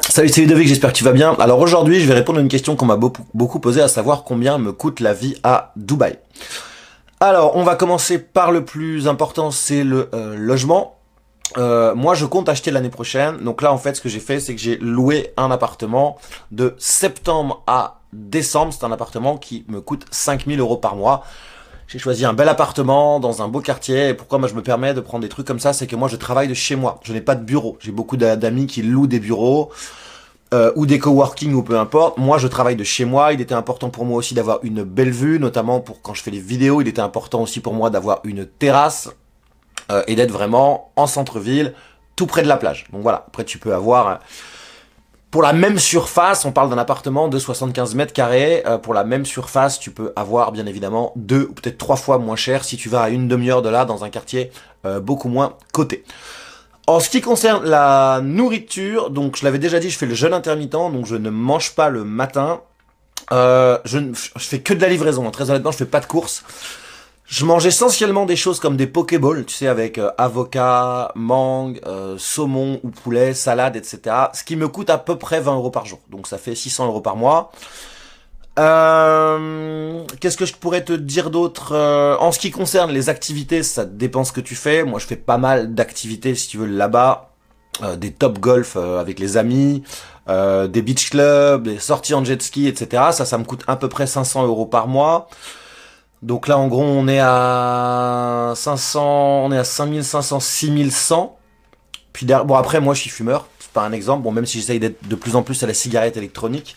Salut, c'est Ludovic, j'espère que tu vas bien. Alors aujourd'hui, je vais répondre à une question qu'on m'a beaucoup, posée, à savoir combien me coûte la vie à Dubaï. Alors, on va commencer par le plus important, c'est le euh, logement. Euh, moi, je compte acheter l'année prochaine. Donc là, en fait, ce que j'ai fait, c'est que j'ai loué un appartement de septembre à décembre. C'est un appartement qui me coûte 5000 euros par mois j'ai choisi un bel appartement dans un beau quartier. Et pourquoi moi je me permets de prendre des trucs comme ça, c'est que moi je travaille de chez moi. Je n'ai pas de bureau. J'ai beaucoup d'amis qui louent des bureaux. Euh, ou des coworking ou peu importe. Moi, je travaille de chez moi. Il était important pour moi aussi d'avoir une belle vue, notamment pour quand je fais les vidéos. Il était important aussi pour moi d'avoir une terrasse euh, et d'être vraiment en centre-ville, tout près de la plage. Donc voilà. Après, tu peux avoir hein, pour la même surface, on parle d'un appartement de 75 mètres carrés, euh, pour la même surface, tu peux avoir bien évidemment deux ou peut-être trois fois moins cher si tu vas à une demi-heure de là dans un quartier euh, beaucoup moins coté. En ce qui concerne la nourriture, donc je l'avais déjà dit, je fais le jeûne intermittent, donc je ne mange pas le matin. Euh, je, je, fais que de la livraison, hein. très honnêtement, je fais pas de course. Je mange essentiellement des choses comme des pokéballs, tu sais, avec euh, avocat, mangue, euh, saumon ou poulet, salade, etc. Ce qui me coûte à peu près 20 euros par jour. Donc ça fait 600 euros par mois. Euh, qu'est-ce que je pourrais te dire d'autre En ce qui concerne les activités, ça dépend ce que tu fais. Moi, je fais pas mal d'activités, si tu veux, là-bas. des top golf avec les amis, des beach clubs, des sorties en jet ski, etc. Ça, ça me coûte à peu près 500 euros par mois. Donc là, en gros, on est à 500, on est à 5500, 6100. Puis derrière, bon, après, moi, je suis fumeur. C'est pas un exemple. Bon, même si j'essaye d'être de plus en plus à la cigarette électronique.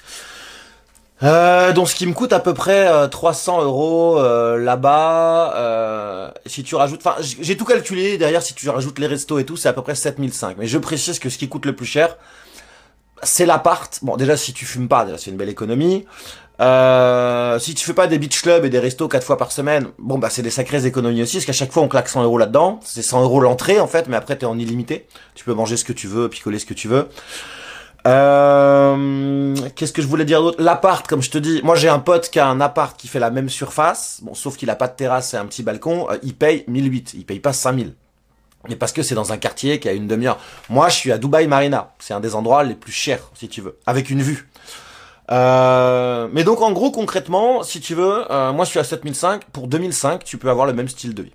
Euh, donc ce qui me coûte à peu près 300 euh, euros euh, là-bas, si tu rajoutes, enfin j'ai tout calculé derrière, si tu rajoutes les restos et tout, c'est à peu près 7500. Mais je précise que ce qui coûte le plus cher, c'est l'appart. Bon déjà si tu fumes pas, c'est une belle économie. Euh, si tu fais pas des beach clubs et des restos quatre fois par semaine, bon bah c'est des sacrées économies aussi, parce qu'à chaque fois on claque 100 euros là-dedans, c'est 100 euros l'entrée en fait, mais après t'es en illimité, tu peux manger ce que tu veux, picoler ce que tu veux. Euh, qu'est-ce que je voulais dire d'autre L'appart, comme je te dis, moi j'ai un pote qui a un appart qui fait la même surface, bon sauf qu'il a pas de terrasse et un petit balcon, euh, il paye 1008, il paye pas 5000 mais parce que c'est dans un quartier qui a une demi-heure. Moi, je suis à Dubaï Marina. C'est un des endroits les plus chers, si tu veux, avec une vue. Euh, mais donc en gros concrètement, si tu veux, euh, moi je suis à 7005, pour 2005 tu peux avoir le même style de vie.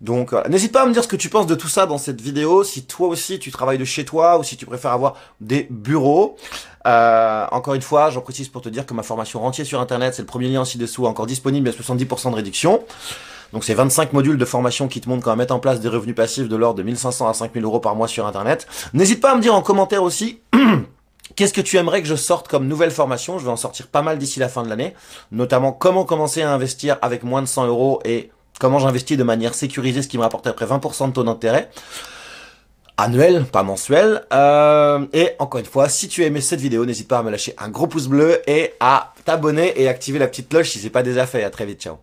Donc euh, n'hésite pas à me dire ce que tu penses de tout ça dans cette vidéo, si toi aussi tu travailles de chez toi ou si tu préfères avoir des bureaux. encore une fois, j'en précise pour te dire que ma formation rentier sur internet, c'est le premier lien ci-dessous, encore disponible à 70% de réduction. Donc c'est 25 modules de formation qui te montrent comment mettre en place des revenus passifs de l'ordre de 1500 à 5000 euros par mois sur internet. N'hésite pas à me dire en commentaire aussi Qu'est-ce que tu aimerais que je sorte comme nouvelle formation Je vais en sortir pas mal d'ici la fin de l'année, notamment comment commencer à investir avec moins de 100 euros et comment j'investis de manière sécurisée, ce qui me rapporte à peu près 20% de taux d'intérêt annuel, pas mensuel. Euh, et encore une fois, si tu as aimé cette vidéo, n'hésite pas à me lâcher un gros pouce bleu et à t'abonner et activer la petite cloche si c'est pas déjà fait. À très vite, ciao.